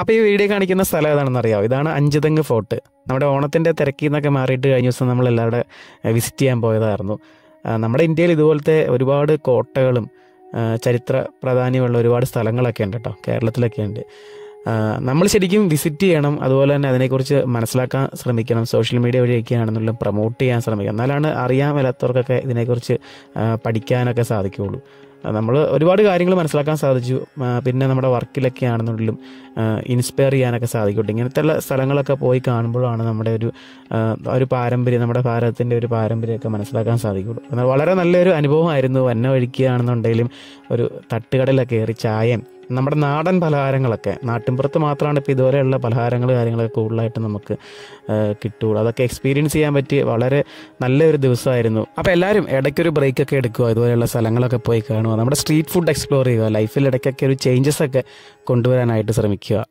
അപ്പോൾ ഈ വീഡിയോ കാണിക്കുന്ന സ്ഥലം ഏതാണെന്ന് അറിയാം ഇതാണ് അഞ്ചുതെങ്ങ് ഫോർട്ട് നമ്മുടെ ഓണത്തിൻ്റെ തിരക്കിൽ നിന്നൊക്കെ മാറിയിട്ട് കഴിഞ്ഞ ദിവസം എല്ലാവരുടെ വിസിറ്റ് ചെയ്യാൻ പോയതായിരുന്നു നമ്മുടെ ഇന്ത്യയിൽ ഇതുപോലത്തെ ഒരുപാട് കോട്ടകളും ചരിത്ര പ്രാധാന്യമുള്ള ഒരുപാട് സ്ഥലങ്ങളൊക്കെ ഉണ്ട് കേട്ടോ കേരളത്തിലൊക്കെ ഉണ്ട് നമ്മൾ ശരിക്കും വിസിറ്റ് ചെയ്യണം അതുപോലെ തന്നെ അതിനെക്കുറിച്ച് മനസ്സിലാക്കാൻ ശ്രമിക്കണം സോഷ്യൽ മീഡിയ വഴിയൊക്കെയാണെന്നുള്ള പ്രൊമോട്ട് ചെയ്യാൻ ശ്രമിക്കണം എന്നാലാണ് അറിയാൻ വരാത്തവർക്കൊക്കെ ഇതിനെക്കുറിച്ച് പഠിക്കാനൊക്കെ സാധിക്കുകയുള്ളൂ നമ്മൾ ഒരുപാട് കാര്യങ്ങൾ മനസ്സിലാക്കാൻ സാധിച്ചു പിന്നെ നമ്മുടെ വർക്കിലൊക്കെ ആണെന്നുണ്ടെങ്കിലും ഇൻസ്പയർ ചെയ്യാനൊക്കെ സാധിക്കട്ടെ ഉള്ള സ്ഥലങ്ങളൊക്കെ പോയി കാണുമ്പോഴാണ് നമ്മുടെ ഒരു ഒരു പാരമ്പര്യം നമ്മുടെ ഭാരതത്തിൻ്റെ ഒരു പാരമ്പര്യമൊക്കെ മനസ്സിലാക്കാൻ സാധിക്കുള്ളൂ എന്നാൽ വളരെ നല്ലൊരു അനുഭവമായിരുന്നു വന്ന വഴിക്കുകയാണെന്നുണ്ടെങ്കിലും ഒരു തട്ടുകടലൊക്കെ കയറി ചായം നമ്മുടെ നാടൻ പലഹാരങ്ങളൊക്കെ നാട്ടിൻപുറത്ത് മാത്രമാണ് ഇപ്പോൾ ഇതുവരെയുള്ള പലഹാരങ്ങൾ കാര്യങ്ങളൊക്കെ കൂടുതലായിട്ട് നമുക്ക് കിട്ടുകയുള്ളൂ അതൊക്കെ എക്സ്പീരിയൻസ് ചെയ്യാൻ പറ്റിയ വളരെ നല്ലൊരു ദിവസമായിരുന്നു അപ്പോൾ എല്ലാവരും ഇടയ്ക്കൊരു ബ്രേക്കൊക്കെ എടുക്കുക ഇതുപോലെയുള്ള സ്ഥലങ്ങളൊക്കെ പോയി കാണുക നമ്മുടെ സ്ട്രീറ്റ് ഫുഡ് എക്സ്പ്ലോർ ചെയ്യുക ലൈഫിൽ ഇടയ്ക്കൊക്കെ ഒരു ചേഞ്ചസ് ഒക്കെ കൊണ്ടുവരാനായിട്ട് ശ്രമിക്കുക